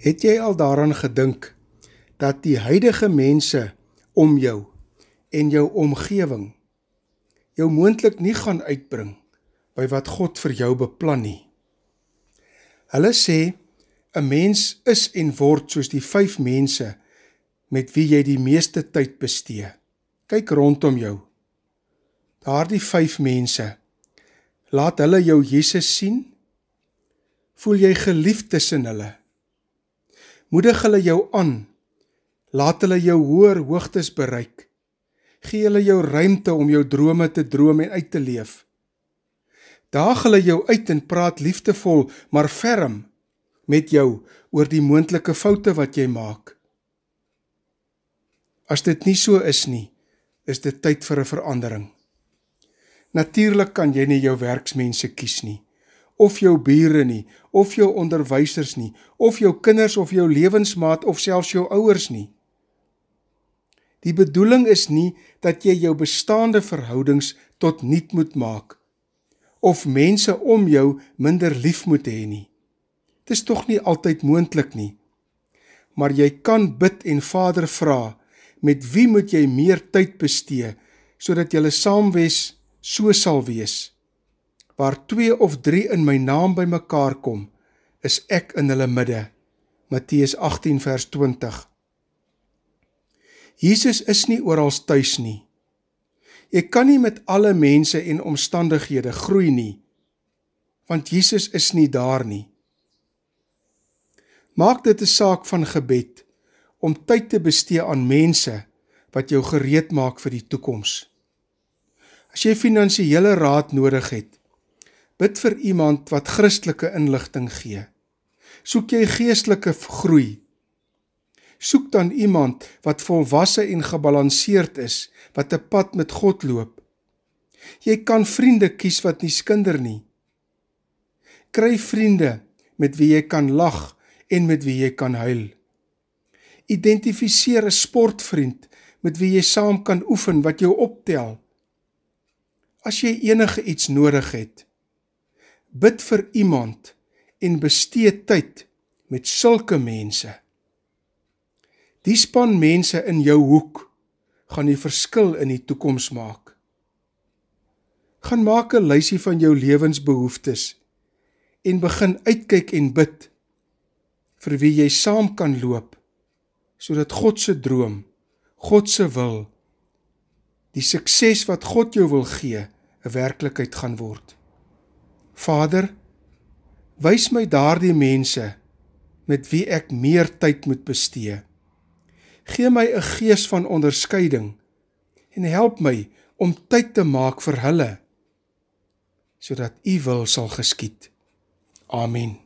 Het jy al daaraan gedink dat die huidige mense om jou en jou omgewing jou moontlik nie gaan uitbring by wat God vir jou beplan nie. Hulle sê 'n mens is en word soos die vyf mense met wie jy die meeste tyd bestee. Kyk rondom jou. Daardie vyf mense. Laat hulle jou Jesus sien. Voel jy geliefd tussen hulle? Moedig hulle jou aan. Laat hulle jou hoër hoogtes bereik. Gee hulle jou ruimte om jou drome te droom en uit te leef. Daag hulle jou uit en praat liefdevol maar ferm met jou oor die moontlike foute wat jy maak. As dit nie so is nie, is dit tyd vir 'n verandering. Natuurlik kan jy nie jou werksmense kies nie of jou bure nie of jou onderwysers nie of jou kinders of jou lewensmaat of selfs jou ouers nie. Die bedoeling is nie dat jy jou bestaande verhoudings tot nul moet maak of mense om jou minder lief moet hê nie. Dit is tog nie altyd moontlik nie. Maar jy kan bid en Vader vra, met wie moet jy meer tyd bestee sodat julle saamwes so sal wees? So waar 2 of 3 in my naam bymekaar kom, is ek in hulle midde. Matteus 18 vers 20. Jesus is nie oral tuis nie. Jy kan nie met alle mense en omstandighede groei nie, want Jesus is nie daar nie. Maak dit 'n saak van gebed om tyd te bestee aan mense wat jou gereed maak vir die toekoms. As jy finansiële raad nodig het, Bid vir iemand wat Christelike inligting gee. Soek jy geestelike groei. Soek dan iemand wat volwasse en gebalanseerd is, wat 'n pad met God loop. Jy kan vriende kies wat nie skinder nie. Kry vriende met wie jy kan lag en met wie jy kan huil. Identifiseer 'n sportvriend met wie jy saam kan oefen wat jou optel. As jy enige iets nodig het, bid vir iemand en bestee tyd met sulke mense. Die span mense in jou hoek gaan die verskil in die toekoms maak. Gaan maak 'n lysie van jou lewensbehoeftes en begin uitkyk en bid vir wie jy saam kan loop sodat God se droom, God se wil, die sukses wat God jou wil gee, 'n werklikheid gaan word. Vader, wys my daardie mense met wie ek meer tyd moet bestee. Gee my 'n gees van onderskeiding en help my om tyd te maak vir hulle sodat u wil sal geskied. Amen.